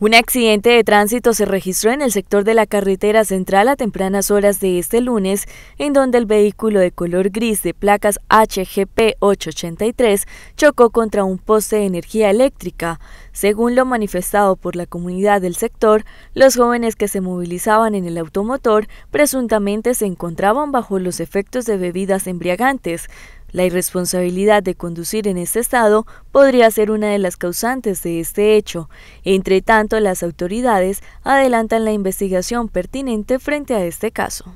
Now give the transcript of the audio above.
Un accidente de tránsito se registró en el sector de la carretera central a tempranas horas de este lunes, en donde el vehículo de color gris de placas HGP 883 chocó contra un poste de energía eléctrica. Según lo manifestado por la comunidad del sector, los jóvenes que se movilizaban en el automotor presuntamente se encontraban bajo los efectos de bebidas embriagantes. La irresponsabilidad de conducir en este estado podría ser una de las causantes de este hecho. Entre tanto, las autoridades adelantan la investigación pertinente frente a este caso.